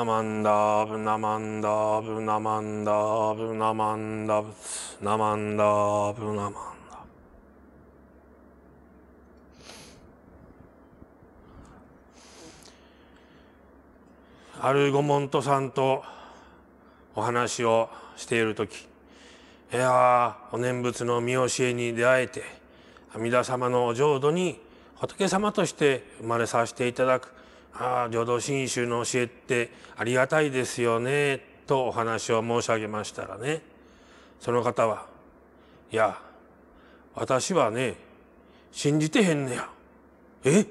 ナマンダーブナマンダーブナマンダーブナマンダブナマンダーブナマンダあるごもんとさんとお話をしている時いやお念仏の見教えに出会えて阿弥陀様のお浄土に仏様として生まれさせていただくああ、浄土真宗の教えってありがたいですよね、とお話を申し上げましたらね、その方は、いや、私はね、信じてへんねや。え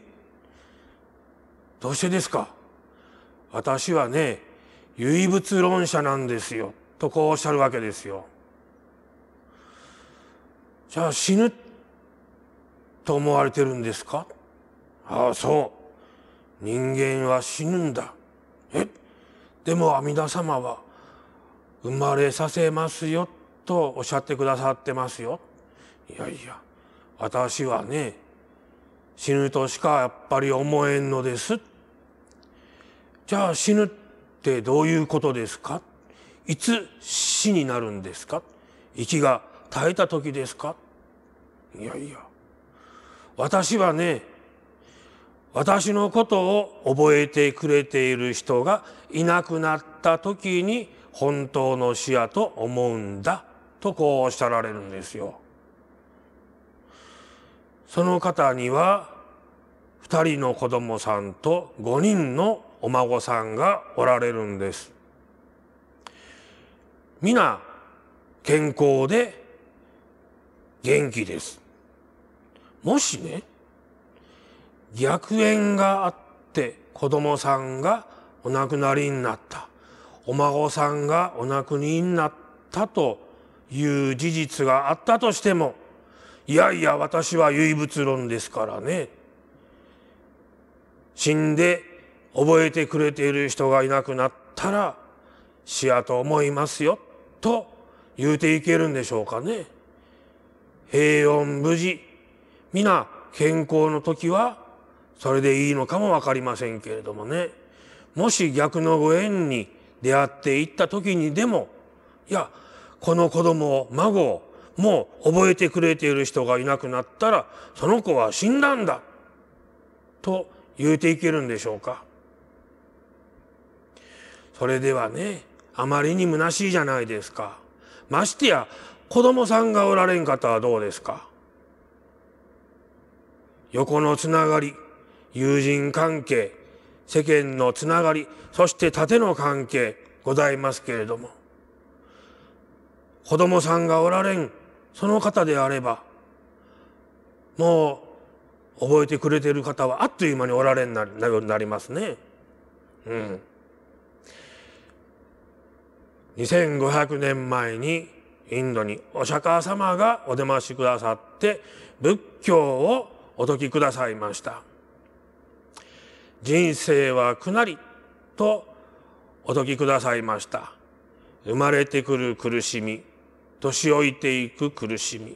どうしてですか私はね、唯物論者なんですよ。とこうおっしゃるわけですよ。じゃあ死ぬと思われてるんですかああ、そう。人間は死ぬんだ。えでも阿弥陀様は生まれさせますよとおっしゃってくださってますよ。いやいや、私はね、死ぬとしかやっぱり思えんのです。じゃあ死ぬってどういうことですかいつ死になるんですか息が絶えた時ですかいやいや、私はね、私のことを覚えてくれている人がいなくなった時に本当の死やと思うんだとこうおっしゃられるんですよ。その方には二人の子供さんと五人のお孫さんがおられるんです。皆健康で元気です。もしね、逆縁があって子供さんがお亡くなりになったお孫さんがお亡くなりになったという事実があったとしてもいやいや私は唯物論ですからね死んで覚えてくれている人がいなくなったら死やと思いますよと言うていけるんでしょうかね。平穏無事皆健康の時はそれでいいのかもわかりませんけれどもねもし逆のご縁に出会っていった時にでもいやこの子供を孫をもう覚えてくれている人がいなくなったらその子は死んだんだと言うていけるんでしょうかそれではねあまりに虚しいじゃないですかましてや子供さんがおられん方はどうですか横のつながり友人関係、世間のつながり、そして縦の関係ございますけれども、子供さんがおられん、その方であれば、もう覚えてくれてる方はあっという間におられんなようになりますね。うん。2500年前にインドにお釈迦様がお出ましくださって仏教をお説きくださいました。人生は苦なりとお説きくださいました。生まれてくる苦しみ、年老いていく苦しみ、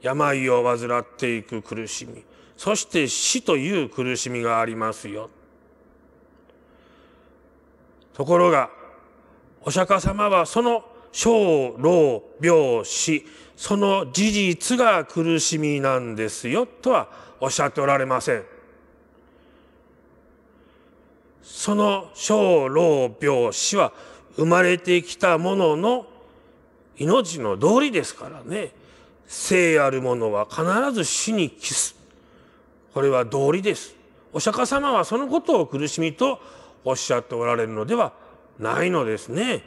病を患っていく苦しみ、そして死という苦しみがありますよ。ところが、お釈迦様はその小、老、病、死、その事実が苦しみなんですよ、とはおっしゃっておられません。その小老病死は生まれてきたものの命の道理ですからね。生あるものは必ず死に帰す。これは道理です。お釈迦様はそのことを苦しみとおっしゃっておられるのではないのですね。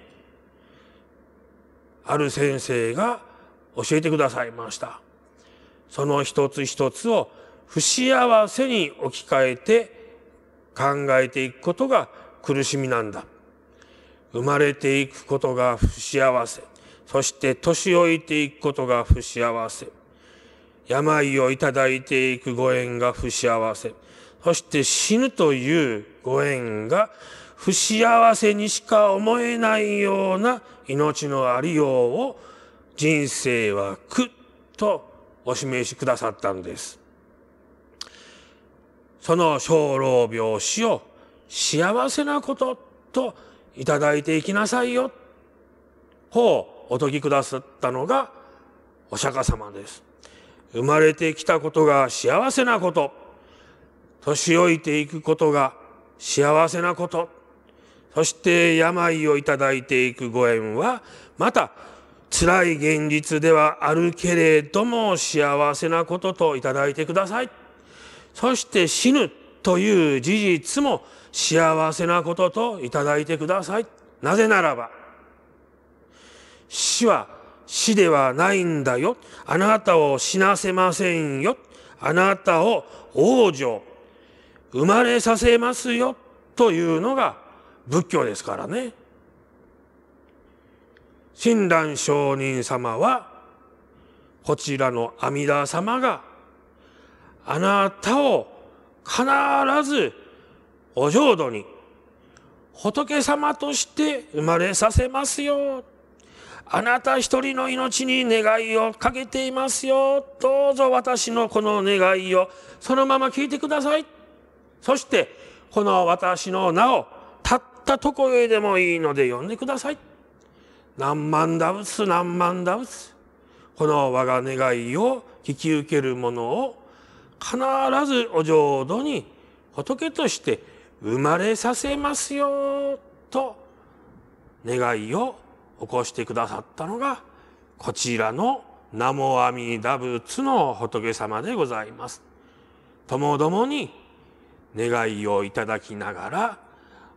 ある先生が教えてくださいました。その一つ一つを不幸せに置き換えて考えていくことが苦しみなんだ。生まれていくことが不幸せ。そして年老いていくことが不幸せ。病をいただいていくご縁が不幸せ。そして死ぬというご縁が不幸せにしか思えないような命のありようを人生は苦とお示しくださったんです。その小老病死を幸せなことといただいていきなさいよ。ほう、おときくださったのがお釈迦様です。生まれてきたことが幸せなこと。年老いていくことが幸せなこと。そして病をいただいていくご縁は、また辛い現実ではあるけれども幸せなことといただいてください。そして死ぬという事実も幸せなことといただいてください。なぜならば、死は死ではないんだよ。あなたを死なせませんよ。あなたを王女、生まれさせますよ。というのが仏教ですからね。親鸞上人様は、こちらの阿弥陀様があなたを必ずお浄土に仏様として生まれさせますよ。あなた一人の命に願いをかけていますよ。どうぞ私のこの願いをそのまま聞いてください。そしてこの私の名をたったとこへでもいいので呼んでください。何万ダウス何万ダウス。この我が願いを引き受ける者を必ずお浄土に仏として生まれさせますよと願いを起こしてくださったのがこちらの南無阿弥陀仏の仏様でございます。ともどもに願いをいただきながら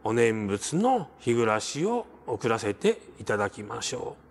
お念仏の日暮らしを送らせていただきましょう。